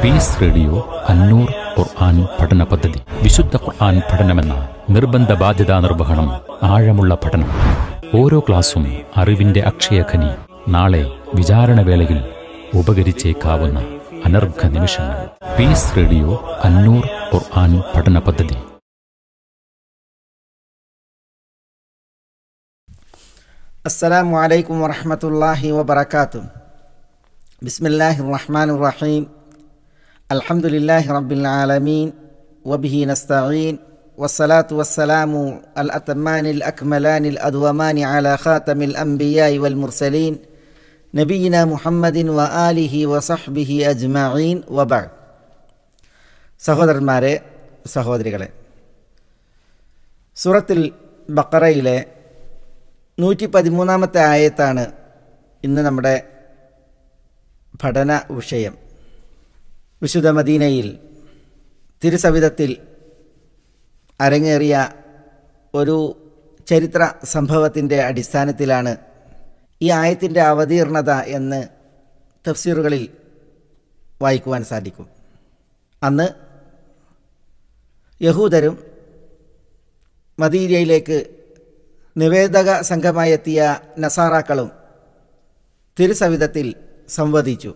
piece radio അന്നൂർ ഖുർആൻ പഠന പദ്ധതി വിശുദ്ധ ഖുർആൻ പഠനമെന്ന നിർബന്ധ ബാധ്യതാ നിർവഹണം ആഴമുള്ള പഠനം ഓരോ ക്ലാസും അറിവിന്റെ അക്ഷയഖനി നാളെ വിചാരണവേളയിൽ ഉപകരിച്ചേക്കാവുന്ന അനർഘ നിമിഷങ്ങൾ പീസ് റേഡിയോ അന്നൂർ ഖുർആൻ പഠന പദ്ധതി വലൈക്കും വറഹമത്തല്ലാഹി വബർക്കാത്തു بسم الله الرحمن الرحيم الحمد لله رب العالمين وبه نستعين والصلاة والسلام الأتمان الأكملان الأدومان على خاتم الأنبياء والمرسلين نبينا محمد وآله وصحبه أجمعين وبعد سهودر ماري سهودر غلي سورة البقرة نوتي 113 ആയത്താണ് ഇന്ന് നമ്മുടെ പഠന വിഷയം വിശുദ്ധ മദീനയിൽ തിരുസവിധത്തിൽ അരങ്ങേറിയ ഒരു ചരിത്ര സംഭവത്തിൻ്റെ അടിസ്ഥാനത്തിലാണ് ഈ ആയത്തിൻ്റെ അവതീർണത എന്ന് തഫ്സീറുകളിൽ വായിക്കുവാൻ സാധിക്കും അന്ന് യഹൂദരും മദീനയിലേക്ക് നിവേദക സംഘമായെത്തിയ നസാറാക്കളും തിരുസവിധത്തിൽ സംവദിച്ചു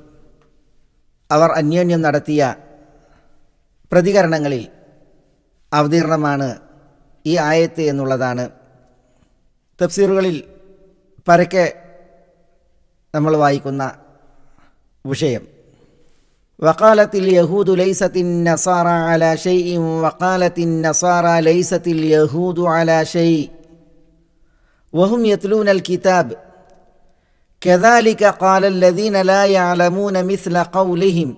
അവർ അന്യോന്യം നടത്തിയ പ്രതികരണങ്ങളിൽ അവതീർണമാണ് ഈ ആയത്ത് എന്നുള്ളതാണ് തഫ്സീറുകളിൽ പരക്കെ നമ്മൾ വായിക്കുന്ന വിഷയം വക്കാലത്തിൽ യഹൂദു ലൈസത്തിൻ നസാറ على شيء വക്കാലത്തിൻ നസാറ ലൈസത്തിൽ യഹൂദു على شيء വഹും യത്ലൂനൽ കിതാബ് كذلك قال الذين لا يعلمون مثل قولهم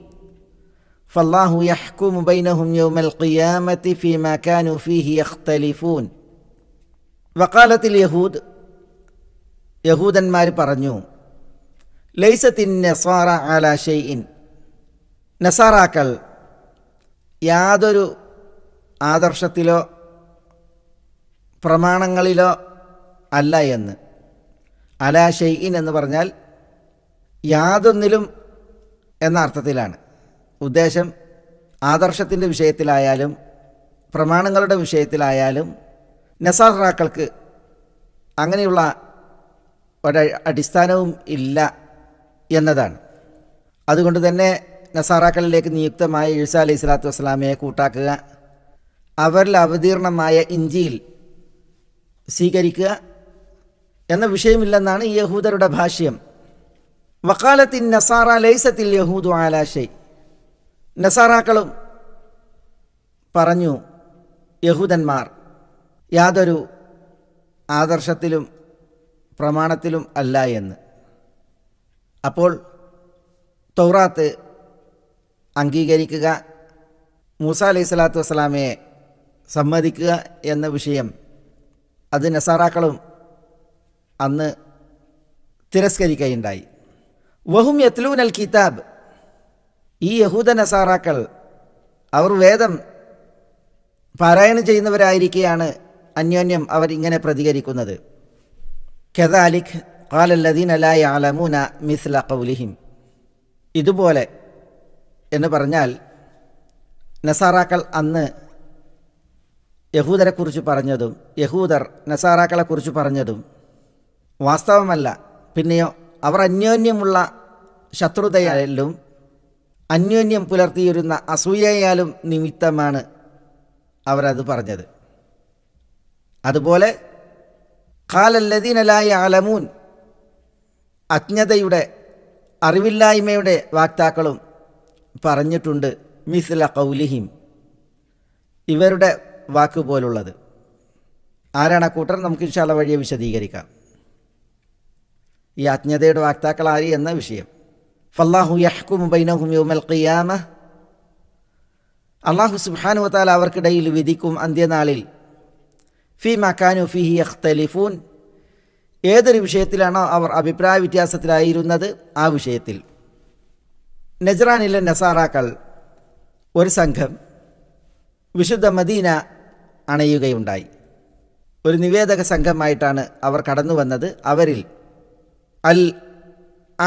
فالله يحكم بينهم يوم القيامة فيما كانوا فيه يختلفون وقالت اليهود യഹൂദന്മാർ പറഞ്ഞു ലൈസത്തിൻ على شيء ഷെയ്ഇൻ നസാറാക്കൾ യാതൊരു ആദർശത്തിലോ പ്രമാണങ്ങളിലോ അല്ല എന്ന് അലാ ഷെയ്ഇൻ എന്ന് പറഞ്ഞാൽ യാതൊന്നിലും എന്ന അർത്ഥത്തിലാണ് ഉദ്ദേശം ആദർശത്തിൻ്റെ വിഷയത്തിലായാലും പ്രമാണങ്ങളുടെ വിഷയത്തിലായാലും നസാറാക്കൾക്ക് അങ്ങനെയുള്ള ഒരു അടിസ്ഥാനവും ഇല്ല എന്നതാണ് അതുകൊണ്ട് തന്നെ നസാറാക്കളിലേക്ക് നിയുക്തമായ ഈസ അലൈഹി സ്വലാത്തു വസ്സലാമയെ കൂട്ടാക്കുക അവരിൽ അവതീർണമായ ഇഞ്ചിയിൽ സ്വീകരിക്കുക എന്ന വിഷയമില്ലെന്നാണ് ഈ യഹൂദരുടെ ഭാഷ്യം വക്കാലത്തിൻ നസാറ ലൈസത്തിൽ യഹൂദു ആലാശൈ നസാറാക്കളും പറഞ്ഞു യഹൂദന്മാർ യാതൊരു ആദർശത്തിലും പ്രമാണത്തിലും അല്ല എന്ന് അപ്പോൾ തൗറാത്ത് അംഗീകരിക്കുക മൂസ അലൈഹി സ്വലാത്തു വസ്സലാമയെ സമ്മതിക്കുക എന്ന വിഷയം അത് നസാറാക്കളും അന്ന് തിരസ്കരിക്കുകയുണ്ടായി വഹും യത്ലൂൻ അൽ കിതാബ് ഈ യഹൂദ നസാറാക്കൾ അവർ വേദം പാരായണം ചെയ്യുന്നവരായിരിക്കെയാണ് അന്യോന്യം അവർ ഇങ്ങനെ പ്രതികരിക്കുന്നത് കെതാലിഖ് കാലല്ലദീൻ അലായ ആലമൂന മിസ്ല കൗലിഹിം ഇതുപോലെ എന്ന് പറഞ്ഞാൽ നസാറാക്കൾ അന്ന് യഹൂദരെക്കുറിച്ച് പറഞ്ഞതും യഹൂദർ നസാറാക്കളെക്കുറിച്ച് പറഞ്ഞതും വാസ്തവമല്ല പിന്നെയോ അവർ അന്യോന്യമുള്ള ശത്രുതയായാലും അന്യോന്യം പുലർത്തിയിരുന്ന അസൂയയാലും നിമിത്തമാണ് അവരത് പറഞ്ഞത് അതുപോലെ ഖാലല്ലദീനലായ അലമൂൻ അജ്ഞതയുടെ അറിവില്ലായ്മയുടെ വാക്താക്കളും പറഞ്ഞിട്ടുണ്ട് മിസ്ല കൗലിഹിം ഇവരുടെ വാക്ക് ആരാണ് കൂട്ടർ നമുക്ക് ഇൻഷാല്ല വഴിയെ വിശദീകരിക്കാം ഈ അജ്ഞതയുടെ വാക്താക്കളാരി എന്ന വിഷയം ഫല്ലാഹു യഹ്കുമു ബൈനഹും യോമൽ ഖിയാമ അള്ളാഹു സുബാനുവത്താൽ അവർക്കിടയിൽ വിധിക്കും അന്ത്യനാളിൽ ഫി മക്കാനു ഫിഹി അഖ്തലിഫൂൻ ഏതൊരു വിഷയത്തിലാണോ അവർ അഭിപ്രായ വ്യത്യാസത്തിലായിരുന്നത് ആ വിഷയത്തിൽ നജറാനിലെ നസാറാക്കൾ ഒരു സംഘം വിശുദ്ധ മദീന അണയുകയുണ്ടായി ഒരു നിവേദക സംഘമായിട്ടാണ് അവർ കടന്നു വന്നത് അവരിൽ അൽ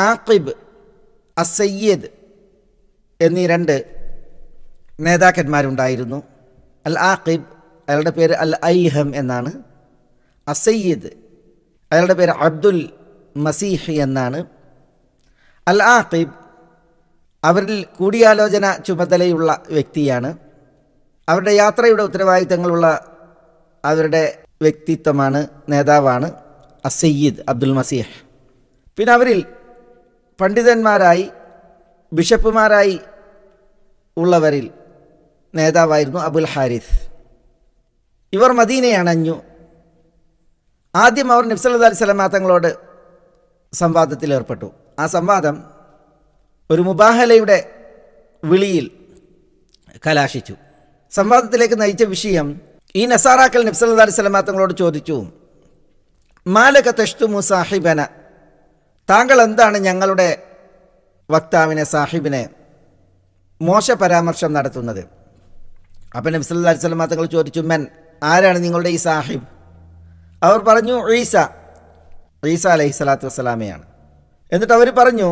ആഖിബ് അസയ്യദ് എന്നീ രണ്ട് നേതാക്കന്മാരുണ്ടായിരുന്നു അൽ ആഖിബ് അയാളുടെ പേര് അൽ ഐഹം എന്നാണ് അസയ്യദ് അയാളുടെ പേര് അബ്ദുൽ മസീഹ് എന്നാണ് അൽ ആഖിബ് അവരിൽ കൂടിയാലോചന ചുമതലയുള്ള വ്യക്തിയാണ് അവരുടെ യാത്രയുടെ ഉത്തരവാദിത്തങ്ങളുള്ള അവരുടെ വ്യക്തിത്വമാണ് നേതാവാണ് അസയ്യദ് അബ്ദുൽ മസീഹ് പിന്നെ അവരിൽ പണ്ഡിതന്മാരായി ബിഷപ്പുമാരായി ഉള്ളവരിൽ നേതാവായിരുന്നു അബുൽ ഹാരിസ് ഇവർ മദീനെ അണഞ്ഞു ആദ്യം അവർ നബ്സല്ലാ അലിസ്ലാം തങ്ങളോട് സംവാദത്തിൽ ഏർപ്പെട്ടു ആ സംവാദം ഒരു മുബാഹലയുടെ വിളിയിൽ കലാശിച്ചു സംവാദത്തിലേക്ക് നയിച്ച വിഷയം ഈ നസാറാക്കൽ നബ്സല്ലാ അലിസ്ലാം തങ്ങളോട് ചോദിച്ചു മാലക തെഷ്തു മുസാഹിബന താങ്കൾ എന്താണ് ഞങ്ങളുടെ വക്താവിനെ സാഹിബിനെ മോശ പരാമർശം നടത്തുന്നത് അപ്പം നബി സല്ലാ വസ്ലം തങ്ങൾ ചോദിച്ചു മെൻ ആരാണ് നിങ്ങളുടെ ഈ സാഹിബ് അവർ പറഞ്ഞു ഈസ ഈസ അലൈഹി സ്വലാത്തു വസ്സലാമയാണ് എന്നിട്ട് അവർ പറഞ്ഞു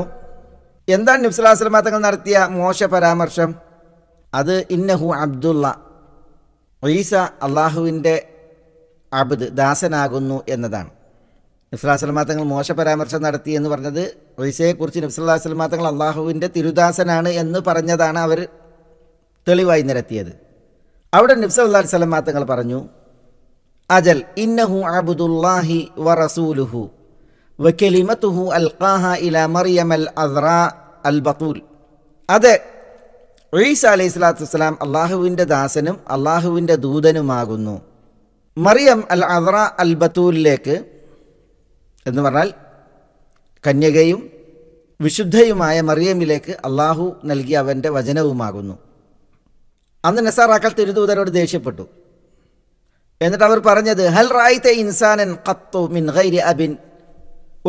എന്താണ് നബി സല്ലാ വസ്ലം തങ്ങൾ നടത്തിയ മോശ പരാമർശം അത് ഇന്നഹു അബ്ദുള്ള ഈസ അള്ളാഹുവിൻ്റെ അബ്ദ് ദാസനാകുന്നു എന്നതാണ് നബ്സല്ലാ തങ്ങൾ മോശ പരാമർശം നടത്തി എന്ന് പറഞ്ഞത് ഒയ്സയെക്കുറിച്ച് നബ്സല്ലാ സ്വലമാ തങ്ങൾ അള്ളാഹുവിൻ്റെ തിരുദാസനാണ് എന്ന് പറഞ്ഞതാണ് അവർ തെളിവായി നിരത്തിയത് അവിടെ നബ്സല്ലാ സ്വലമാ പറഞ്ഞു അജൽ ഇന്നഹു അബുദുല്ലാഹി വ റസൂലുഹു അൽ ഖാഹ ഇല മറിയം അൽ അൽ ബത്തൂൽ അതെ ഈസ അലൈഹി സ്വലാത്തു വസ്സലാം അള്ളാഹുവിൻ്റെ ദാസനും അള്ളാഹുവിൻ്റെ ദൂതനുമാകുന്നു മറിയം അൽ അദ്ര അൽ ബത്തൂലിലേക്ക് എന്ന് പറഞ്ഞാൽ കന്യകയും വിശുദ്ധയുമായ മറിയമിലേക്ക് അള്ളാഹു നൽകിയ അവൻ്റെ വചനവുമാകുന്നു അന്ന് നസാറാക്കൾ തിരുദൂതരോട് ദേഷ്യപ്പെട്ടു എന്നിട്ട് അവർ പറഞ്ഞത് ഹൽ റായിത്തെ ഇൻസാനൻ കത്തു മിൻ ഗൈരി അബിൻ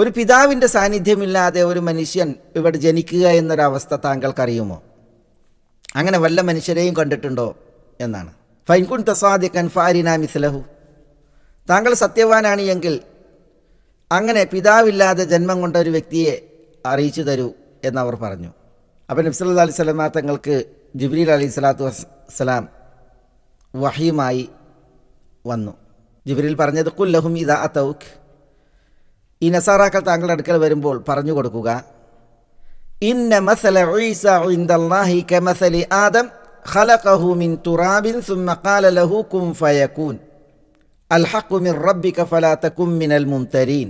ഒരു പിതാവിൻ്റെ സാന്നിധ്യമില്ലാതെ ഒരു മനുഷ്യൻ ഇവിടെ ജനിക്കുക എന്നൊരവസ്ഥ താങ്കൾക്കറിയുമോ അങ്ങനെ വല്ല മനുഷ്യരെയും കണ്ടിട്ടുണ്ടോ എന്നാണ് ഫൈൻകുൻ തസാദിഖൻ ഫാരിന മിസ്ലഹു താങ്കൾ സത്യവാനാണ് എങ്കിൽ അങ്ങനെ പിതാവില്ലാതെ ജന്മം കൊണ്ട ഒരു വ്യക്തിയെ അറിയിച്ചു തരൂ എന്നവർ പറഞ്ഞു അപ്പം നബ്സല്ലാ അലൈഹി സ്വലമ തങ്ങൾക്ക് ജിബ്രീൽ അലൈഹി സ്വലാത്തു വസ്സലാം വഹിയുമായി വന്നു ജിബ്രീൽ പറഞ്ഞത് കുല്ലഹും ഇതാ അത്തൗഖ് ഈ നസാറാക്കൾ താങ്കളുടെ അടുക്കൽ വരുമ്പോൾ പറഞ്ഞു കൊടുക്കുക ഇന്ന മസല കമസലി ആദം ഖലഖഹു മിൻ തുറാബിൻ സുമ്മ ഖാല ലഹു കും ഫയകൂൻ അൽഹഖു മിൻ റബ്ബിക ഫലാ തകും മിനൽ മുംതരീൻ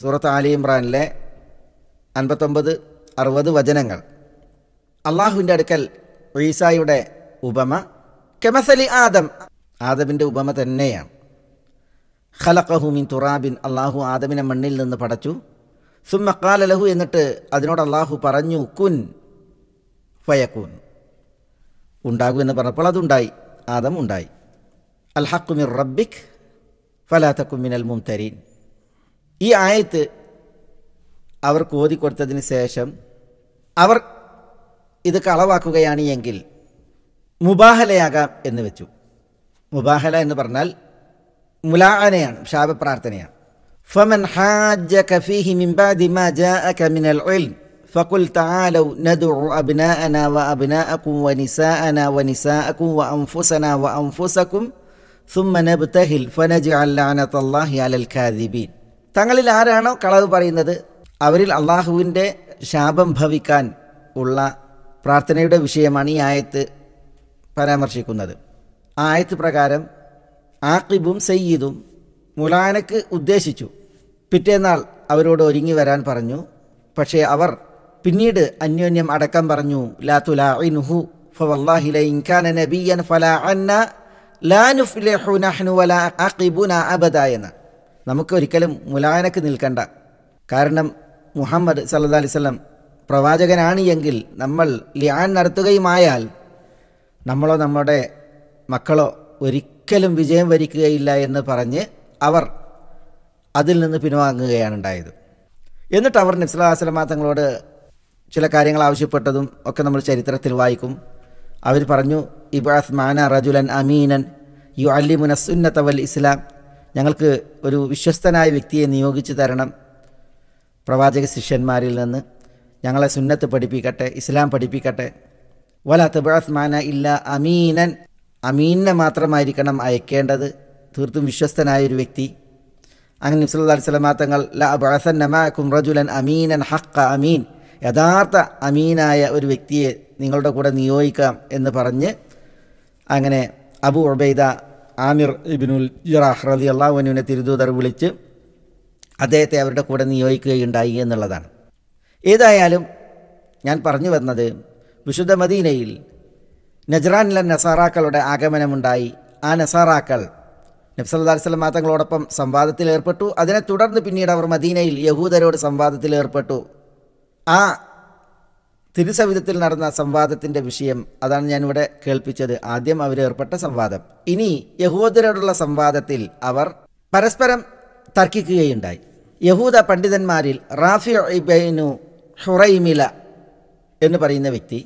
സൂറത്ത് ആലി ഇമ്രാനിലെ അൻപത്തൊമ്പത് അറുപത് വചനങ്ങൾ അള്ളാഹുവിൻ്റെ അടുക്കൽ ഈസായുടെ ഉപമ കെമസലി ആദം ആദമിൻ്റെ ഉപമ തന്നെയാണ് ഖലഖഹുമിൻ തുറാബിൻ അള്ളാഹു ആദമിനെ മണ്ണിൽ നിന്ന് പടച്ചു സുമ്മക്കാലലഹു എന്നിട്ട് അതിനോട് അള്ളാഹു പറഞ്ഞു കുൻ ഫയക്കുൻ ഉണ്ടാകൂ എന്ന് പറഞ്ഞപ്പോൾ അതുണ്ടായി ആദം ഉണ്ടായി അൽഹക്കുമിർ റബ്ബിക് അൽ മുംതരീൻ ഈ ആയത്ത് അവർക്ക് ഓതിക്കൊടുത്തതിന് ശേഷം അവർ ഇത് കളവാക്കുകയാണ് എങ്കിൽ മുബാഹലയാകാം എന്ന് വെച്ചു മുബാഹല എന്ന് പറഞ്ഞാൽ മുലാഅനയാണ് ശാപപ്രാർത്ഥനയാണ് ഫമൻ ഹാജ കഫീഹി മിംബാദി മാ ജാഅക മിനൽ ഇൽം فقل تعالوا ندعو أبناءنا وأبناءكم ونساءنا ونساءكم وأنفسنا وأنفسكم ثم نبتهل فنجعل لعنة الله على الكاذبين തങ്ങളിൽ ആരാണോ കളവ് പറയുന്നത് അവരിൽ അള്ളാഹുവിൻ്റെ ശാപം ഭവിക്കാൻ ഉള്ള പ്രാർത്ഥനയുടെ വിഷയമാണ് ഈ ആയത്ത് പരാമർശിക്കുന്നത് ആ ആയത്ത് പ്രകാരം ആക്കിബും സയ്യിദും മുലാനക്ക് ഉദ്ദേശിച്ചു പിറ്റേന്നാൾ അവരോട് ഒരുങ്ങി വരാൻ പറഞ്ഞു പക്ഷേ അവർ പിന്നീട് അന്യോന്യം അടക്കം പറഞ്ഞു ലാത്തുലാ നബിയൻ ഫലാ ലാ നുഫ്ലിഹു നഹ്നു വലാ നമുക്ക് ഒരിക്കലും മുലായനക്ക് നിൽക്കണ്ട കാരണം മുഹമ്മദ് സല്ലാ അലിസ്ലം പ്രവാചകനാണ് എങ്കിൽ നമ്മൾ ലിയാൻ നടത്തുകയുമായാൽ നമ്മളോ നമ്മുടെ മക്കളോ ഒരിക്കലും വിജയം വരിക്കുകയില്ല എന്ന് പറഞ്ഞ് അവർ അതിൽ നിന്ന് പിൻവാങ്ങുകയാണ് ഉണ്ടായത് എന്നിട്ട് അവർ നിസ്ലാസ്ലമാ തങ്ങളോട് ചില കാര്യങ്ങൾ ആവശ്യപ്പെട്ടതും ഒക്കെ നമ്മൾ ചരിത്രത്തിൽ വായിക്കും അവർ പറഞ്ഞു ഇബാസ് മാന റജുലൻ അമീനൻ യു അല്ലിമുന സുന്നത്തവൽ ഇസ്ലാം ഞങ്ങൾക്ക് ഒരു വിശ്വസ്തനായ വ്യക്തിയെ നിയോഗിച്ചു തരണം പ്രവാചക ശിഷ്യന്മാരിൽ നിന്ന് ഞങ്ങളെ സുന്നത്ത് പഠിപ്പിക്കട്ടെ ഇസ്ലാം പഠിപ്പിക്കട്ടെ വല തബാസ്മാന ഇല്ല അമീനൻ അമീനെ മാത്രമായിരിക്കണം അയക്കേണ്ടത് തീർത്തും വിശ്വസ്തനായ ഒരു വ്യക്തി അങ്ങനെ നിസ്ലാ സ്വലമാ തങ്ങൾ ല കുംറജുലൻ അമീനൻ ഹക്ക അമീൻ യഥാർത്ഥ അമീനായ ഒരു വ്യക്തിയെ നിങ്ങളുടെ കൂടെ നിയോഗിക്കാം എന്ന് പറഞ്ഞ് അങ്ങനെ അബു ഉബൈദ ആമിർ ഇബിനുൽ ജിറാഹ് റതി അള്ളാഹുവിനെ തിരുദൂതർ വിളിച്ച് അദ്ദേഹത്തെ അവരുടെ കൂടെ നിയോഗിക്കുകയുണ്ടായി എന്നുള്ളതാണ് ഏതായാലും ഞാൻ പറഞ്ഞു വന്നത് വിശുദ്ധ മദീനയിൽ നജ്റാനിലെ നസാറാക്കളുടെ ആഗമനമുണ്ടായി ആ നസാറാക്കൾ നബ്സല്ലാ സ്വലം തങ്ങളോടൊപ്പം സംവാദത്തിൽ ഏർപ്പെട്ടു അതിനെ തുടർന്ന് പിന്നീട് അവർ മദീനയിൽ യഹൂദരോട് സംവാദത്തിൽ ഏർപ്പെട്ടു ആ തിരുസവിധത്തിൽ നടന്ന സംവാദത്തിന്റെ വിഷയം അതാണ് ഞാൻ ഇവിടെ കേൾപ്പിച്ചത് ആദ്യം അവരേർപ്പെട്ട സംവാദം ഇനി യഹൂദരോടുള്ള സംവാദത്തിൽ അവർ പരസ്പരം തർക്കിക്കുകയുണ്ടായി യഹൂദ പണ്ഡിതന്മാരിൽ റാഫി ഇബൈനു ഹുറൈമില എന്ന് പറയുന്ന വ്യക്തി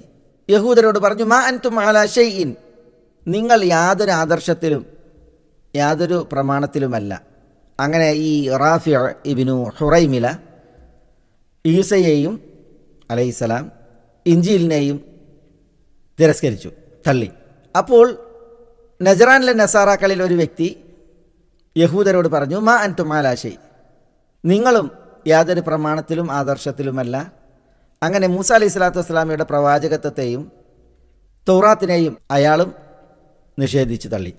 യഹൂദരോട് പറഞ്ഞു മാ അൻതും അല ഷെയ്ൻ നിങ്ങൾ യാതൊരു ആദർശത്തിലും യാതൊരു പ്രമാണത്തിലുമല്ല അങ്ങനെ ഈ റാഫി ഇബിനു ഹുറൈമില ഈസയെയും അലൈഹിസ്സലാം ഇഞ്ചിയിലിനെയും തിരസ്കരിച്ചു തള്ളി അപ്പോൾ നജറാനിലെ നസാറാക്കളിൽ ഒരു വ്യക്തി യഹൂദരോട് പറഞ്ഞു മാ അൻതുമാലാശൈ നിങ്ങളും യാതൊരു പ്രമാണത്തിലും ആദർശത്തിലുമല്ല അങ്ങനെ മൂസ അലി സ്വലാത്തു വസ്സലാമിയുടെ പ്രവാചകത്വത്തെയും തൗറാത്തിനെയും അയാളും നിഷേധിച്ചു തള്ളി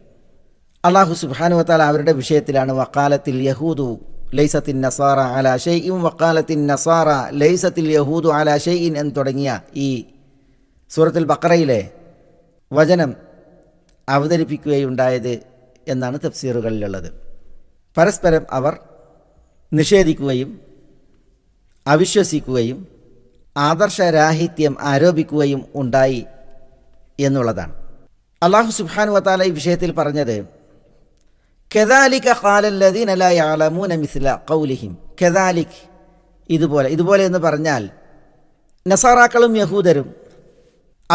അള്ളാഹു സുഹാനുവത്താൽ അവരുടെ വിഷയത്തിലാണ് വക്കാലത്തിൽ യഹൂദു ലൈസത്തിൻ നസാറ അല ഷെയ്യും വക്കാലത്തിൻ നസാറ ലൈസത്തിൽ യഹൂദു അല ഷെയ്യിൻ എന്ന് തുടങ്ങിയ ഈ സൂറത്തിൽ ബക്കറയിലെ വചനം അവതരിപ്പിക്കുകയുണ്ടായത് എന്നാണ് തഫ്സീറുകളിലുള്ളത് പരസ്പരം അവർ നിഷേധിക്കുകയും അവിശ്വസിക്കുകയും ആദർശരാഹിത്യം ആരോപിക്കുകയും ഉണ്ടായി എന്നുള്ളതാണ് അള്ളാഹു സുബാനു വത്താല ഈ വിഷയത്തിൽ പറഞ്ഞത് കെദാലിക്ക ഖാലല്ലദീൻ അലായ ആലമൂന മിസ്ല കൗലിഹിം കെദാലിക് ഇതുപോലെ ഇതുപോലെ എന്ന് പറഞ്ഞാൽ നസാറാക്കളും യഹൂദരും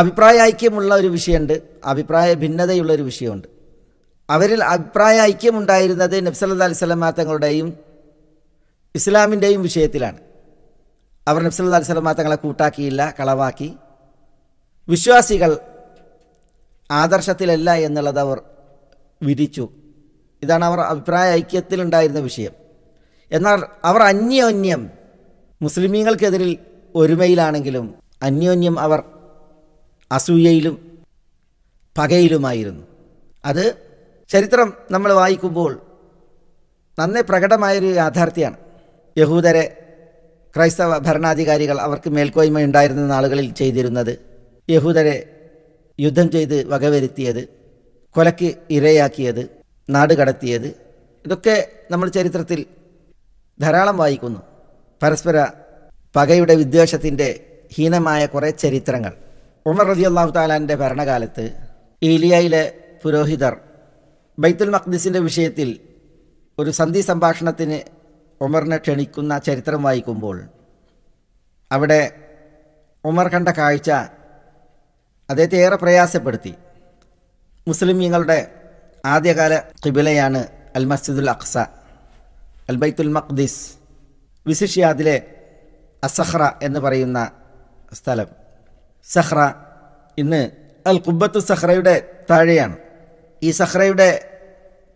അഭിപ്രായ ഐക്യമുള്ള ഒരു വിഷയമുണ്ട് അഭിപ്രായ ഭിന്നതയുള്ള ഒരു വിഷയമുണ്ട് അവരിൽ അഭിപ്രായ ഐക്യമുണ്ടായിരുന്നത് നബ്സല്ലാ അലിസ്ലമാ തങ്ങളുടെയും ഇസ്ലാമിൻ്റെയും വിഷയത്തിലാണ് അവർ നബ്സല്ലാ അലിസ്ലമാ തങ്ങളെ കൂട്ടാക്കിയില്ല കളവാക്കി വിശ്വാസികൾ ആദർശത്തിലല്ല എന്നുള്ളത് അവർ വിധിച്ചു ഇതാണ് അവർ അഭിപ്രായ ഐക്യത്തിലുണ്ടായിരുന്ന വിഷയം എന്നാൽ അവർ അന്യോന്യം മുസ്ലിമീങ്ങൾക്കെതിരിൽ ഒരുമയിലാണെങ്കിലും അന്യോന്യം അവർ അസൂയയിലും പകയിലുമായിരുന്നു അത് ചരിത്രം നമ്മൾ വായിക്കുമ്പോൾ നന്നേ പ്രകടമായൊരു യാഥാർത്ഥ്യമാണ് യഹൂദരെ ക്രൈസ്തവ ഭരണാധികാരികൾ അവർക്ക് മേൽക്കോയ്മ ഉണ്ടായിരുന്ന നാളുകളിൽ ചെയ്തിരുന്നത് യഹൂദരെ യുദ്ധം ചെയ്ത് വകവരുത്തിയത് കൊലയ്ക്ക് ഇരയാക്കിയത് നാട് കടത്തിയത് ഇതൊക്കെ നമ്മൾ ചരിത്രത്തിൽ ധാരാളം വായിക്കുന്നു പരസ്പര പകയുടെ വിദ്വേഷത്തിൻ്റെ ഹീനമായ കുറേ ചരിത്രങ്ങൾ ഉമർ റതി അള്ളാഹു താലാൻ്റെ ഭരണകാലത്ത് ഈലിയയിലെ പുരോഹിതർ ബൈത്തുൽ മഖ്ദിസിൻ്റെ വിഷയത്തിൽ ഒരു സന്ധി സംഭാഷണത്തിന് ഉമറിനെ ക്ഷണിക്കുന്ന ചരിത്രം വായിക്കുമ്പോൾ അവിടെ ഉമർ കണ്ട കാഴ്ച അദ്ദേഹത്തെ ഏറെ പ്രയാസപ്പെടുത്തി മുസ്ലിമീങ്ങളുടെ ആദ്യകാല കിബിലയാണ് അൽ മസ്ജിദുൽ അഖ്സ അൽ ബൈത്തുൽ മഖ്ദിസ് വിസിഷിയാദിലെ അസഹ്ര എന്ന് പറയുന്ന സ്ഥലം സഹ്ര ഇന്ന് അൽ കുബത്തു സഹ്റയുടെ താഴെയാണ് ഈ സഹ്റയുടെ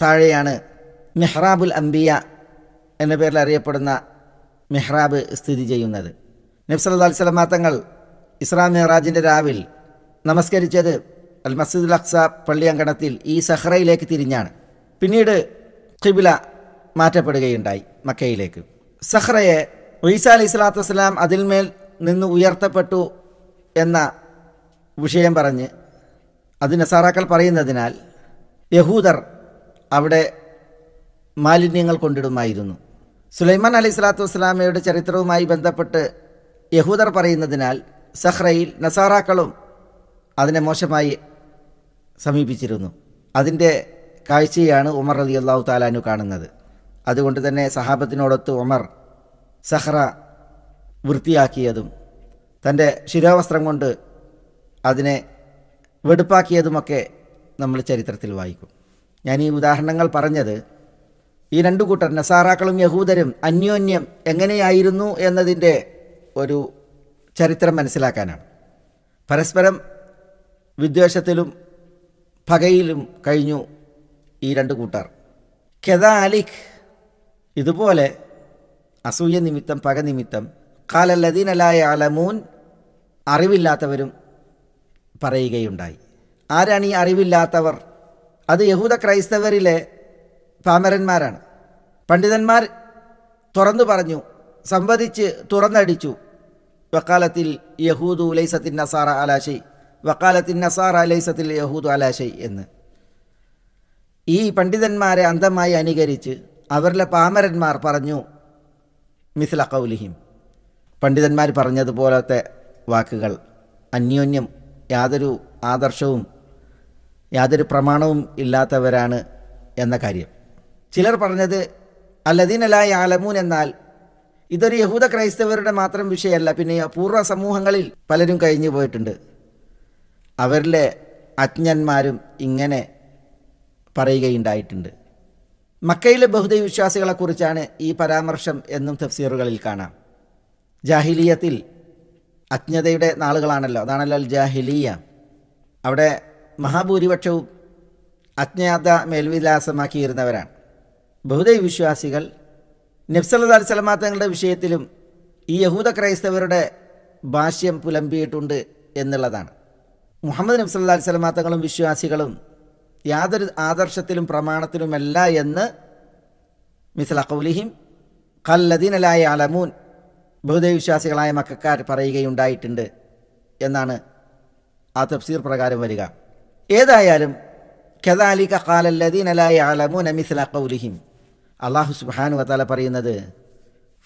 താഴെയാണ് മെഹ്റാബുൽ അംബിയ എന്ന പേരിൽ അറിയപ്പെടുന്ന മെഹ്റാബ് സ്ഥിതി ചെയ്യുന്നത് നബ്സല്ലാ അലിസ്ലാം തങ്ങൾ ഇസ്ലാം മെഹ്റാജിൻ്റെ രാവിൽ നമസ്കരിച്ചത് അൽ മസ്ജിദ് അഖ്സ പള്ളിയങ്കണത്തിൽ ഈ സഹ്റയിലേക്ക് തിരിഞ്ഞാണ് പിന്നീട് ഖിബില മാറ്റപ്പെടുകയുണ്ടായി മക്കയിലേക്ക് സഹ്റയെ ഈസ അലി സ്വലാത്തു വസ്സലാം അതിന്മേൽ നിന്ന് ഉയർത്തപ്പെട്ടു എന്ന വിഷയം പറഞ്ഞ് അത് സാറാക്കൾ പറയുന്നതിനാൽ യഹൂദർ അവിടെ മാലിന്യങ്ങൾ കൊണ്ടിടുമായിരുന്നു സുലൈമാൻ അലി സ്വലാത്തു വസ്സലാമയുടെ ചരിത്രവുമായി ബന്ധപ്പെട്ട് യഹൂദർ പറയുന്നതിനാൽ സഹ്റയിൽ നസാറാക്കളും അതിനെ മോശമായി സമീപിച്ചിരുന്നു അതിൻ്റെ കാഴ്ചയാണ് ഉമർ അലി അള്ളാഹു താലാനു കാണുന്നത് അതുകൊണ്ട് തന്നെ സഹാബത്തിനോടൊത്ത് ഉമർ സഹ്റ വൃത്തിയാക്കിയതും തൻ്റെ ശിരോവസ്ത്രം കൊണ്ട് അതിനെ വെടുപ്പാക്കിയതുമൊക്കെ നമ്മൾ ചരിത്രത്തിൽ വായിക്കും ഞാൻ ഈ ഉദാഹരണങ്ങൾ പറഞ്ഞത് ഈ രണ്ടു കൂട്ടർ നസാറാക്കളും യഹൂദരും അന്യോന്യം എങ്ങനെയായിരുന്നു എന്നതിൻ്റെ ഒരു ചരിത്രം മനസ്സിലാക്കാനാണ് പരസ്പരം വിദ്വേഷത്തിലും പകയിലും കഴിഞ്ഞു ഈ രണ്ട് കൂട്ടർ കെദാലിഖ് ഇതുപോലെ അസൂയ നിമിത്തം പക നിമിത്തം കാലല്ലദീനലായ അലമൂൻ അറിവില്ലാത്തവരും പറയുകയുണ്ടായി ആരാണ് ഈ അറിവില്ലാത്തവർ അത് യഹൂദ ക്രൈസ്തവരിലെ പാമരന്മാരാണ് പണ്ഡിതന്മാർ തുറന്നു പറഞ്ഞു സംവദിച്ച് തുറന്നടിച്ചു വക്കാലത്തിൽ യഹൂദു ലൈസത്തിൻ നസാറ അലാശൈ വക്കാലത്തിൻ നസാറ ലൈസത്തിൽ യഹൂദ് അലാശൈ എന്ന് ഈ പണ്ഡിതന്മാരെ അന്ധമായി അനുകരിച്ച് അവരിലെ പാമരന്മാർ പറഞ്ഞു മിസ്ല കൗലിഹിം പണ്ഡിതന്മാർ പറഞ്ഞതുപോലത്തെ വാക്കുകൾ അന്യോന്യം യാതൊരു ആദർശവും യാതൊരു പ്രമാണവും ഇല്ലാത്തവരാണ് എന്ന കാര്യം ചിലർ പറഞ്ഞത് അല്ലദീനലായ ആലമൂൻ എന്നാൽ ഇതൊരു യഹൂദ ക്രൈസ്തവരുടെ മാത്രം വിഷയമല്ല പിന്നെ പൂർവ്വ സമൂഹങ്ങളിൽ പലരും കഴിഞ്ഞു പോയിട്ടുണ്ട് അവരിലെ അജ്ഞന്മാരും ഇങ്ങനെ പറയുകയുണ്ടായിട്ടുണ്ട് മക്കയിലെ ബഹുദൈവ വിശ്വാസികളെക്കുറിച്ചാണ് ഈ പരാമർശം എന്നും തഫ്സീറുകളിൽ കാണാം ജാഹിലിയത്തിൽ അജ്ഞതയുടെ നാളുകളാണല്ലോ അതാണല്ലോ ജാഹിലിയ അവിടെ മഹാഭൂരിപക്ഷവും അജ്ഞാത മേൽവിലാസമാക്കിയിരുന്നവരാണ് ബഹുദൈവ വിശ്വാസികൾ നബ്സല്ലാ സലമാത്തങ്ങളുടെ വിഷയത്തിലും ഈ യഹൂദ ക്രൈസ്തവരുടെ ഭാഷ്യം പുലമ്പിയിട്ടുണ്ട് എന്നുള്ളതാണ് മുഹമ്മദ് നബി സല്ലാ സ്വലമാ തങ്ങളും വിശ്വാസികളും യാതൊരു ആദർശത്തിലും പ്രമാണത്തിലുമല്ല എന്ന് മിസ്ല കൗലിഹിം ഖല്ലദീനലായ അലമൂൻ വിശ്വാസികളായ മക്കാർ പറയുകയുണ്ടായിട്ടുണ്ട് എന്നാണ് ആ തഫ്സീർ പ്രകാരം വരിക ഏതായാലും ഖദാലിക ഖാലല്ലദീനലായ അലമൂൻ മിസ്ല അക്കൗലിഹിം അള്ളാഹു സുബാനു വത്താല പറയുന്നത്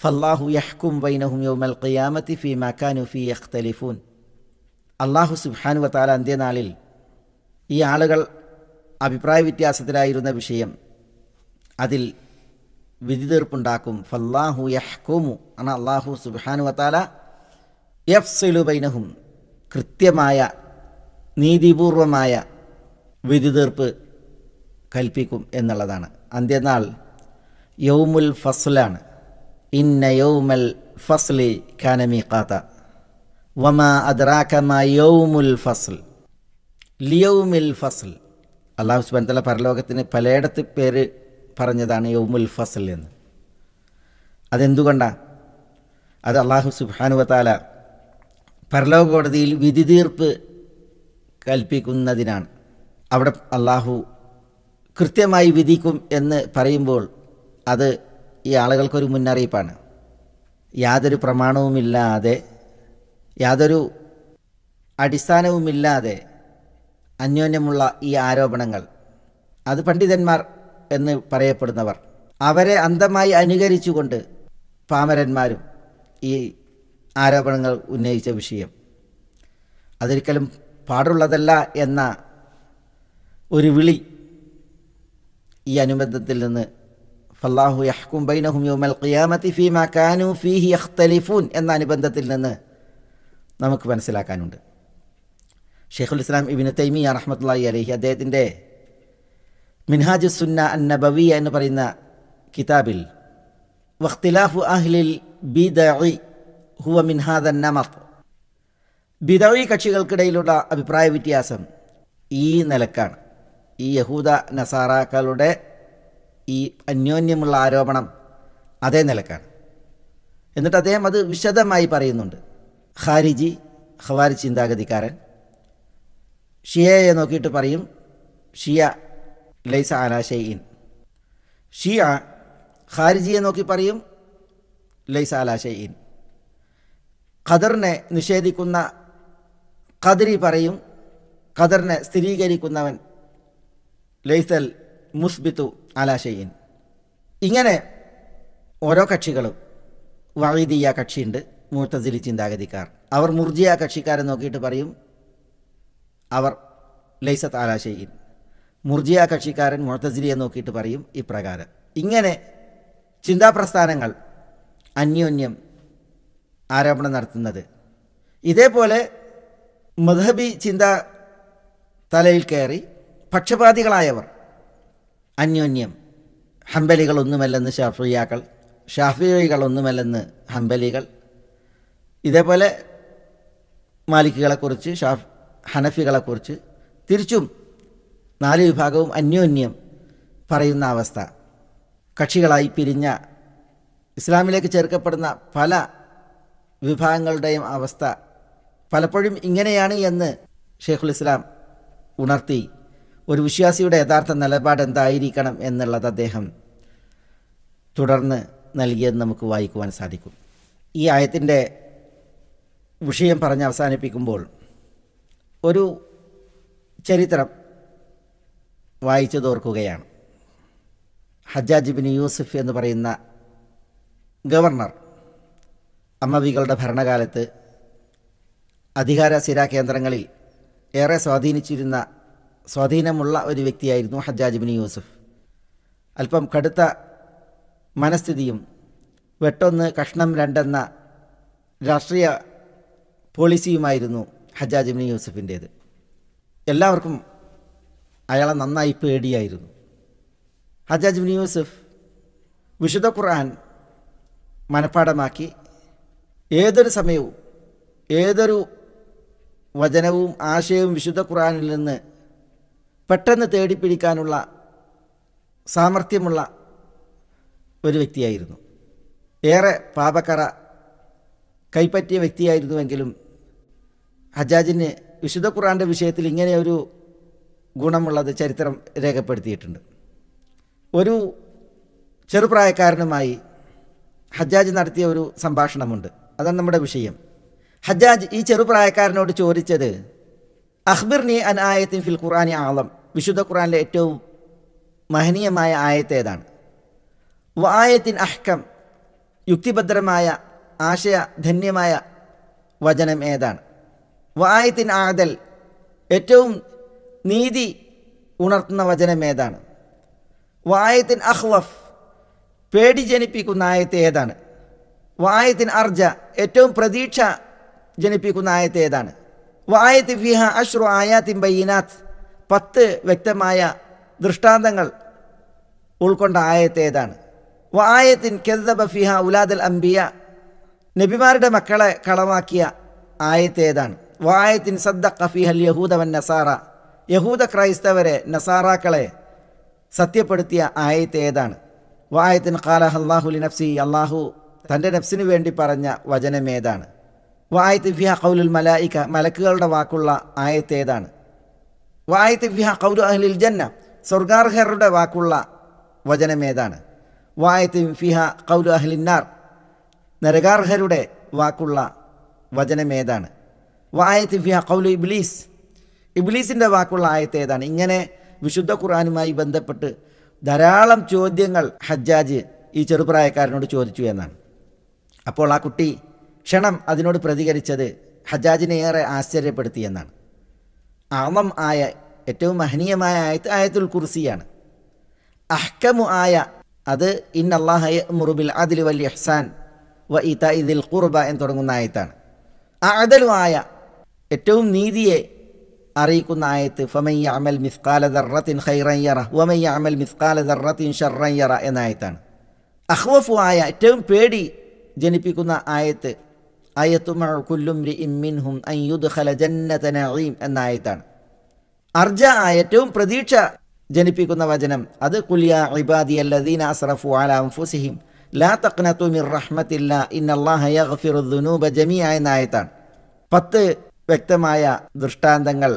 ഫല്ലാഹു യഹ്കും വൈനഹും യൗമൽ ഖിയാമത്തി ഫീ മക്കാനു ഫീ യഖ്തലിഫൂൻ അള്ളാഹു സുബാനു വത്താല അന്ത്യനാളിൽ ഈ ആളുകൾ അഭിപ്രായ വ്യത്യാസത്തിലായിരുന്ന വിഷയം അതിൽ വിധി തീർപ്പുണ്ടാക്കും ഫല്ലാഹു യഹ്കുമു ആണ് അള്ളാഹു സുബാനു വത്താല സെലുബൈനഹും കൃത്യമായ നീതിപൂർവമായ വിധി തീർപ്പ് കൽപ്പിക്കും എന്നുള്ളതാണ് അന്ത്യനാൾ യൗമുൽ ഫസ്ലാണ് ഇന്ന യൗമൽ ഫസ്ലി കാനമി കാത്ത വമ അദ്രാക്കമയൗമുൽ ഫസൽ ലിയൗമിൽ ഫസൽ അള്ളാഹു തല പരലോകത്തിന് പലയിടത്ത് പേര് പറഞ്ഞതാണ് യൗമുൽ ഫസൽ എന്ന് അതെന്തുകൊണ്ടാണ് അത് അള്ളാഹു സുബാനുവത്താല പരലോക കോടതിയിൽ വിധി തീർപ്പ് കൽപ്പിക്കുന്നതിനാണ് അവിടെ അള്ളാഹു കൃത്യമായി വിധിക്കും എന്ന് പറയുമ്പോൾ അത് ഈ ആളുകൾക്കൊരു മുന്നറിയിപ്പാണ് യാതൊരു പ്രമാണവുമില്ലാതെ യാതൊരു അടിസ്ഥാനവുമില്ലാതെ അന്യോന്യമുള്ള ഈ ആരോപണങ്ങൾ അത് പണ്ഡിതന്മാർ എന്ന് പറയപ്പെടുന്നവർ അവരെ അന്ധമായി അനുകരിച്ചുകൊണ്ട് പാമരന്മാരും ഈ ആരോപണങ്ങൾ ഉന്നയിച്ച വിഷയം അതൊരിക്കലും പാടുള്ളതല്ല എന്ന ഒരു വിളി ഈ അനുബന്ധത്തിൽ നിന്ന് ഫല്ലാഹു യഹ്കും ബൈനഹും യോമൽ ഖിയാമത്തി ഫീമ കാനു ഫീഹി യഖ്തലിഫൂൻ എന്ന അനുബന്ധത്തിൽ നിന്ന് നമുക്ക് മനസ്സിലാക്കാനുണ്ട് ഷെയ്ഖുൽ ഇസ്ലാം ഇബിന് തൈമിയ റഹ്മത്തുള്ളി അലഹി അദ്ദേഹത്തിൻ്റെ മിൻഹാജ് സുന്ന അൻ നബവിയ എന്ന് പറയുന്ന കിതാബിൽ വഖ്തിലാഫു അഹ്ലിൽ ബിദഇ ഹുവ മിൻഹാദ നമത്ത് ബിദഇ കക്ഷികൾക്കിടയിലുള്ള അഭിപ്രായ വ്യത്യാസം ഈ നിലക്കാണ് ഈ യഹൂദ നസാറാക്കളുടെ ഈ അന്യോന്യമുള്ള ആരോപണം അതേ നിലക്കാണ് എന്നിട്ട് അദ്ദേഹം അത് വിശദമായി പറയുന്നുണ്ട് ഖാരിജി ഖവാരി ചിന്താഗതിക്കാരൻ ഷിയയെ നോക്കിയിട്ട് പറയും ഷിയ ലൈസ അലാഷയിൻ ഷിയ ഖാരിജിയെ നോക്കി പറയും ലൈസ അലാഷയിൻ ഖദറിനെ നിഷേധിക്കുന്ന ഖദരി പറയും ഖദറിനെ സ്ഥിരീകരിക്കുന്നവൻ ലൈസൽ മുസ്ബിത്തു അലാഷയിൻ ഇങ്ങനെ ഓരോ കക്ഷികളും വൈദിയ കക്ഷിയുണ്ട് മൂത്തസിലി ചിന്താഗതിക്കാർ അവർ മുർജിയ കക്ഷിക്കാരെ നോക്കിയിട്ട് പറയും അവർ ലൈസത്ത് ആലാശയിൻ മുർജിയ കക്ഷിക്കാരൻ മുഴത്തസിലിയെ നോക്കിയിട്ട് പറയും ഇപ്രകാരം ഇങ്ങനെ ചിന്താപ്രസ്ഥാനങ്ങൾ അന്യോന്യം ആരോപണം നടത്തുന്നത് ഇതേപോലെ മധബി ചിന്ത തലയിൽ കയറി പക്ഷപാതികളായവർ അന്യോന്യം ഹംബലികളൊന്നുമല്ലെന്ന് ഷാഫിയാക്കൾ ഷാഫിയകളൊന്നുമല്ലെന്ന് ഹംബലികൾ ഇതേപോലെ മാലിക്കുകളെക്കുറിച്ച് ഷാഫ് ഹനഫികളെക്കുറിച്ച് തിരിച്ചും നാല് വിഭാഗവും അന്യോന്യം പറയുന്ന അവസ്ഥ കക്ഷികളായി പിരിഞ്ഞ ഇസ്ലാമിലേക്ക് ചേർക്കപ്പെടുന്ന പല വിഭാഗങ്ങളുടെയും അവസ്ഥ പലപ്പോഴും ഇങ്ങനെയാണ് എന്ന് ഷെയ്ഖുൽ ഇസ്ലാം ഉണർത്തി ഒരു വിശ്വാസിയുടെ യഥാർത്ഥ നിലപാട് എന്തായിരിക്കണം എന്നുള്ളത് അദ്ദേഹം തുടർന്ന് നൽകിയത് നമുക്ക് വായിക്കുവാൻ സാധിക്കും ഈ ആയത്തിൻ്റെ വിഷയം പറഞ്ഞ് അവസാനിപ്പിക്കുമ്പോൾ ഒരു ചരിത്രം വായിച്ചു തോർക്കുകയാണ് ഹജ്ജാജ് ബിൻ യൂസുഫ് എന്ന് പറയുന്ന ഗവർണർ അമ്മവികളുടെ ഭരണകാലത്ത് അധികാര സിരാ കേന്ദ്രങ്ങളിൽ ഏറെ സ്വാധീനിച്ചിരുന്ന സ്വാധീനമുള്ള ഒരു വ്യക്തിയായിരുന്നു ഹജ്ജാജ് ബിൻ യൂസുഫ് അല്പം കടുത്ത മനസ്ഥിതിയും വെട്ടൊന്ന് കഷ്ണം രണ്ടെന്ന രാഷ്ട്രീയ പോളിസിയുമായിരുന്നു ഹജാജ് ഇബ്നു യൂസഫിൻ്റേത് എല്ലാവർക്കും അയാളെ നന്നായി പേടിയായിരുന്നു ഹജാജ് ഇബ്നു യൂസഫ് വിശുദ്ധ ഖുർആൻ മനഃപ്പാഠമാക്കി ഏതൊരു സമയവും ഏതൊരു വചനവും ആശയവും വിശുദ്ധ ഖുർആനിൽ നിന്ന് പെട്ടെന്ന് തേടിപ്പിടിക്കാനുള്ള സാമർഥ്യമുള്ള ഒരു വ്യക്തിയായിരുന്നു ഏറെ പാപക്കറ കൈപ്പറ്റിയ വ്യക്തിയായിരുന്നുവെങ്കിലും ഹജാജിന് വിശുദ്ധ ഖുറാൻ്റെ വിഷയത്തിൽ ഇങ്ങനെ ഒരു ഗുണമുള്ളത് ചരിത്രം രേഖപ്പെടുത്തിയിട്ടുണ്ട് ഒരു ചെറുപ്രായക്കാരനുമായി ഹജ്ജാജ് നടത്തിയ ഒരു സംഭാഷണമുണ്ട് അതാണ് നമ്മുടെ വിഷയം ഹജ്ജാജ് ഈ ചെറുപ്രായക്കാരനോട് ചോദിച്ചത് അഹ്ബിർനി അൻ ആയത്തിൻ ഫിൽ ഖുർആാനി ആളം വിശുദ്ധ ഖുറാനിലെ ഏറ്റവും മഹനീയമായ ആയത്തേതാണ് വായത്തിൻ അഹ്കം യുക്തിഭദ്രമായ ആശയധന്യമായ വചനം ഏതാണ് വായത്തിൻ ആദൽ ഏറ്റവും നീതി ഉണർത്തുന്ന വചനം ഏതാണ് വായത്തിൻ അഹ്വഫ് പേടി ജനിപ്പിക്കുന്ന ആയത്ത് ഏതാണ് വായത്തിൻ അർജ ഏറ്റവും പ്രതീക്ഷ ജനിപ്പിക്കുന്ന ആയത്ത് ഏതാണ് വായത്ത് വിഹ അഷ്റു ആയാത്തിൻ ബൈനാഥ് പത്ത് വ്യക്തമായ ദൃഷ്ടാന്തങ്ങൾ ഉൾക്കൊണ്ട ആയത്ത് ഏതാണ് വായത്തിൻ കെദബ ഫിഹ ഉലാദൽ അംബിയ നബിമാരുടെ മക്കളെ കളവാക്കിയ ആയത്ത് ഏതാണ് വായത്തിൻ സദ്ദഖ ഫീഹൽ യഹൂദ വൻ നസാറ യഹൂദ ക്രൈസ്തവരെ നസാറാക്കളെ സത്യപ്പെടുത്തിയ ആയത്ത് ഏതാണ് വായത്തിൻ ഖാല അള്ളാഹുലി നഫ്സി അള്ളാഹു തൻ്റെ നഫ്സിന് വേണ്ടി പറഞ്ഞ വചനം ഏതാണ് വായത്ത് ഫിഹ കൗലുൽ മലായിക്ക മലക്കുകളുടെ വാക്കുള്ള ആയത്ത് ഏതാണ് വായത്ത് ഫിഹ കൗലു അഹ്ലിൽ ജന്ന സ്വർഗാർഹരുടെ വാക്കുള്ള വചനം ഏതാണ് വായത്ത് ഫിഹ കൗലു അഹ്ലിന്നാർ നരകാർഹരുടെ വാക്കുള്ള വചനം ഏതാണ് വായത്തി ഫിയ കൗലു ഇബ്ലീസ് ഇബ്ലീസിൻ്റെ വാക്കുള്ള ആയത്ത് ഏതാണ് ഇങ്ങനെ വിശുദ്ധ ഖുർആാനുമായി ബന്ധപ്പെട്ട് ധാരാളം ചോദ്യങ്ങൾ ഹജ്ജാജ് ഈ ചെറുപ്രായക്കാരനോട് ചോദിച്ചു എന്നാണ് അപ്പോൾ ആ കുട്ടി ക്ഷണം അതിനോട് പ്രതികരിച്ചത് ഹജ്ജാജിനെ ഏറെ ആശ്ചര്യപ്പെടുത്തി എന്നാണ് ആമം ആയ ഏറ്റവും മഹനീയമായ ആയത്ത് ആയത്തുൽ കുർസിയാണ് അഹ്കമു ആയ അത് ഇൻ അള്ളാഹയ മുറുബിൽ അതിൽ വലിയ ഹസാൻ വ ഇത ഇതിൽ ഖുർബ എന്ന് തുടങ്ങുന്ന ആയത്താണ് ആ ആയ ഏറ്റവും നീതിയെ അറിയിക്കുന്ന ആയത്ത് ഫമയ്യ അമൽ മിസ്കാല ദർറത്തിൻ ഹൈറയ്യറ വമയ്യ അമൽ മിസ്കാല ദർറത്തിൻ ഷർറയ്യറ എന്ന ആയത്താണ് അഹ്വഫു ആയ ഏറ്റവും പേടി ജനിപ്പിക്കുന്ന ആയത്ത് അയത്തുമ കുല്ലും ഇമ്മിൻഹും അയ്യുദ് ഹല ജന്നതനീം എന്ന ആയത്താണ് അർജ ആയ ഏറ്റവും പ്രതീക്ഷ ജനിപ്പിക്കുന്ന വചനം അത് കുലിയ ഇബാദി അല്ലദീൻ അസ്റഫു അലാം ഫുസിഹിം ലാ തക്നത്തു മിർ റഹ്മത്തില്ല ഇന്നല്ലാഹ യഗ്ഫിറു ദുനൂബ ജമിയ ആയത്താണ് പത്ത് വ്യക്തമായ ദൃഷ്ടാന്തങ്ങൾ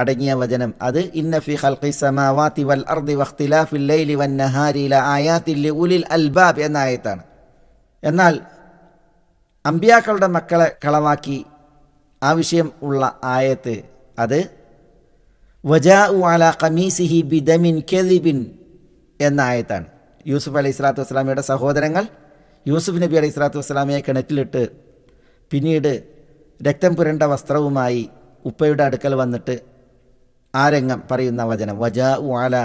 അടങ്ങിയ വചനം അത് ഇന്നഫി ഹൽഖി സമാവാത്തി വൽ അർദി വഖ്തിലാഫിൽ ലൈലി വൻ നഹാരില ആയാത്തിൽ ഉലിൽ അൽബാബ് എന്ന ആയത്താണ് എന്നാൽ അമ്പിയാക്കളുടെ മക്കളെ കളവാക്കി ആവശ്യം ഉള്ള ആയത്ത് അത് വജാഉ അല ഖമീസിഹി ബിദമിൻ കദിബിൻ എന്ന ആയത്താണ് യൂസുഫ് അലൈഹി സ്വലാത്തു വസ്സലാമയുടെ സഹോദരങ്ങൾ യൂസുഫ് നബി അലൈഹി സ്വലാത്തു വസ്സലാമയെ കിണറ്റിലിട്ട് പിന്നീട് രക്തം പുരണ്ട വസ്ത്രവുമായി ഉപ്പയുടെ അടുക്കൽ വന്നിട്ട് ആ രംഗം പറയുന്ന വചനം വജാ ഉആല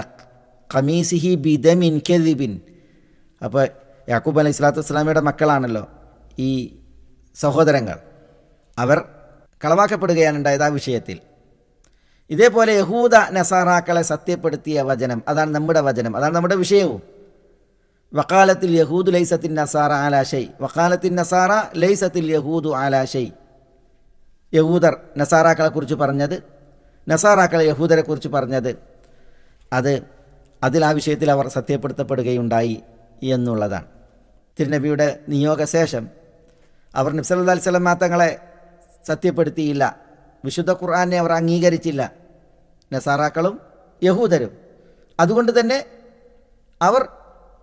ഖമീസിഹി ബിദമിൻ കെദിബിൻ അപ്പോൾ യാക്കൂബ് അലൈഹി സ്വലാത്തു വസ്സലാമിയുടെ മക്കളാണല്ലോ ഈ സഹോദരങ്ങൾ അവർ കളവാക്കപ്പെടുകയാണ് ഉണ്ടായത് ആ വിഷയത്തിൽ ഇതേപോലെ യഹൂദ നസാറാക്കളെ സത്യപ്പെടുത്തിയ വചനം അതാണ് നമ്മുടെ വചനം അതാണ് നമ്മുടെ വിഷയവും വക്കാലത്തിൽ യഹൂദ് ലൈസത്തിൻ നസാറ ആലാശൈ വക്കാലത്തിൻ നസാറ ലൈസത്തിൽ യഹൂദു ആലാശൈ യഹൂദർ കുറിച്ച് പറഞ്ഞത് നസാറാക്കൾ കുറിച്ച് പറഞ്ഞത് അത് അതിൽ ആ വിഷയത്തിൽ അവർ സത്യപ്പെടുത്തപ്പെടുകയുണ്ടായി എന്നുള്ളതാണ് തിരുനബിയുടെ നിയോഗശേഷം അവർ നിബ്സല്ലാ സ്വലം തങ്ങളെ സത്യപ്പെടുത്തിയില്ല വിശുദ്ധ ഖുർആാനെ അവർ അംഗീകരിച്ചില്ല നസാറാക്കളും യഹൂദരും അതുകൊണ്ട് തന്നെ അവർ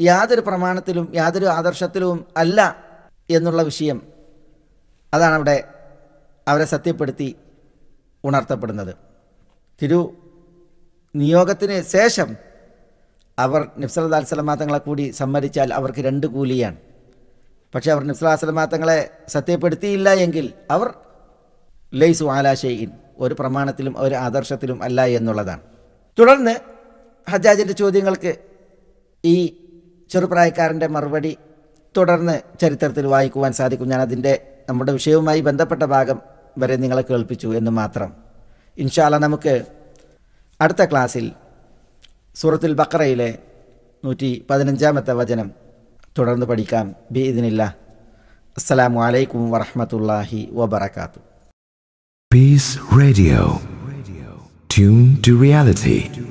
യാതൊരു പ്രമാണത്തിലും യാതൊരു ആദർശത്തിലും അല്ല എന്നുള്ള വിഷയം അതാണ് അവിടെ അവരെ സത്യപ്പെടുത്തി ഉണർത്തപ്പെടുന്നത് തിരു നിയോഗത്തിന് ശേഷം അവർ നിഫ്സലദാൽസലമാ തങ്ങളെ കൂടി സമ്മതിച്ചാൽ അവർക്ക് രണ്ട് കൂലിയാണ് പക്ഷേ അവർ നിഫ്സലാസലമാ തങ്ങളെ സത്യപ്പെടുത്തിയില്ല എങ്കിൽ അവർ ലൈസു ആലാശയിൻ ഒരു പ്രമാണത്തിലും ഒരു ആദർശത്തിലും അല്ല എന്നുള്ളതാണ് തുടർന്ന് ഹജാജിൻ്റെ ചോദ്യങ്ങൾക്ക് ഈ ചെറുപ്രായക്കാരൻ്റെ മറുപടി തുടർന്ന് ചരിത്രത്തിൽ വായിക്കുവാൻ സാധിക്കും ഞാൻ അതിൻ്റെ നമ്മുടെ വിഷയവുമായി ബന്ധപ്പെട്ട ഭാഗം വരെ നിങ്ങളെ കേൾപ്പിച്ചു എന്ന് മാത്രം ഇൻഷാല്ല നമുക്ക് അടുത്ത ക്ലാസ്സിൽ സൂറത്തുൽ ബക്കറയിലെ നൂറ്റി പതിനഞ്ചാമത്തെ വചനം തുടർന്ന് പഠിക്കാം ബി ഇതിനില്ല അസ്സലാമു അലൈക്കും വറഹമത്തല്ലാഹി വബർക്കാത്തു peace radio tune to reality